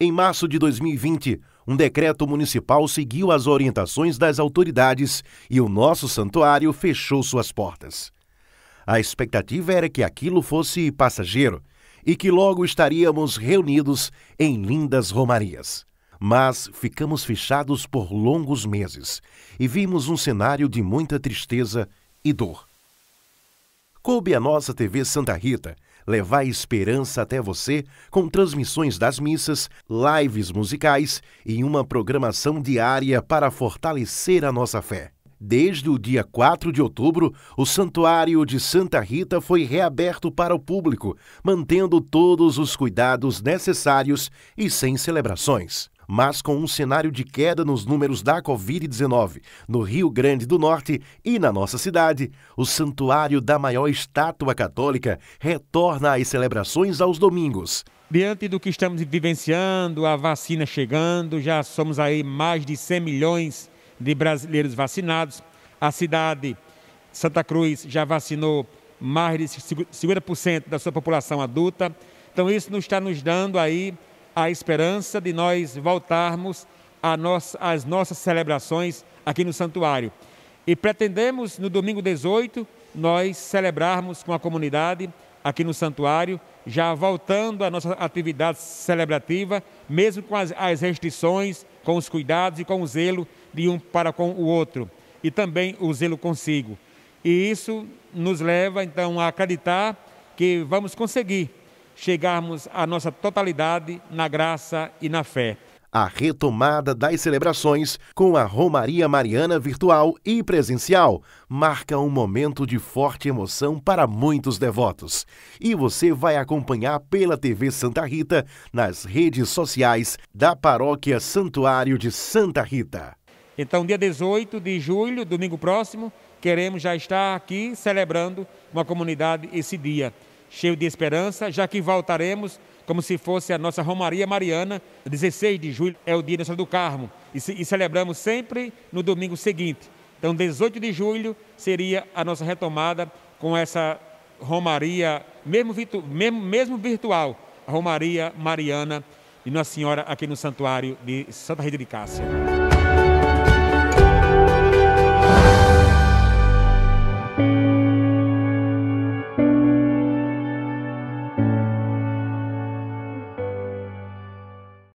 Em março de 2020, um decreto municipal seguiu as orientações das autoridades e o nosso santuário fechou suas portas. A expectativa era que aquilo fosse passageiro e que logo estaríamos reunidos em lindas romarias. Mas ficamos fechados por longos meses e vimos um cenário de muita tristeza e dor. Coube a nossa TV Santa Rita levar esperança até você com transmissões das missas, lives musicais e uma programação diária para fortalecer a nossa fé. Desde o dia 4 de outubro, o Santuário de Santa Rita foi reaberto para o público, mantendo todos os cuidados necessários e sem celebrações mas com um cenário de queda nos números da Covid-19 no Rio Grande do Norte e na nossa cidade, o Santuário da Maior Estátua Católica retorna às celebrações aos domingos. Diante do que estamos vivenciando, a vacina chegando, já somos aí mais de 100 milhões de brasileiros vacinados. A cidade Santa Cruz já vacinou mais de 50% da sua população adulta. Então isso nos está nos dando aí a esperança de nós voltarmos nossa, às nossas celebrações aqui no santuário. E pretendemos, no domingo 18, nós celebrarmos com a comunidade aqui no santuário, já voltando à nossa atividade celebrativa, mesmo com as, as restrições, com os cuidados e com o zelo de um para com o outro, e também o zelo consigo. E isso nos leva, então, a acreditar que vamos conseguir chegarmos à nossa totalidade na graça e na fé. A retomada das celebrações com a Romaria Mariana virtual e presencial marca um momento de forte emoção para muitos devotos. E você vai acompanhar pela TV Santa Rita nas redes sociais da Paróquia Santuário de Santa Rita. Então, dia 18 de julho, domingo próximo, queremos já estar aqui celebrando uma comunidade esse dia cheio de esperança, já que voltaremos como se fosse a nossa Romaria Mariana. 16 de julho é o dia Nossa do Carmo e, e celebramos sempre no domingo seguinte. Então, 18 de julho seria a nossa retomada com essa Romaria, mesmo, virtu, mesmo, mesmo virtual, a Romaria Mariana e Nossa Senhora aqui no Santuário de Santa Rita de Cássia.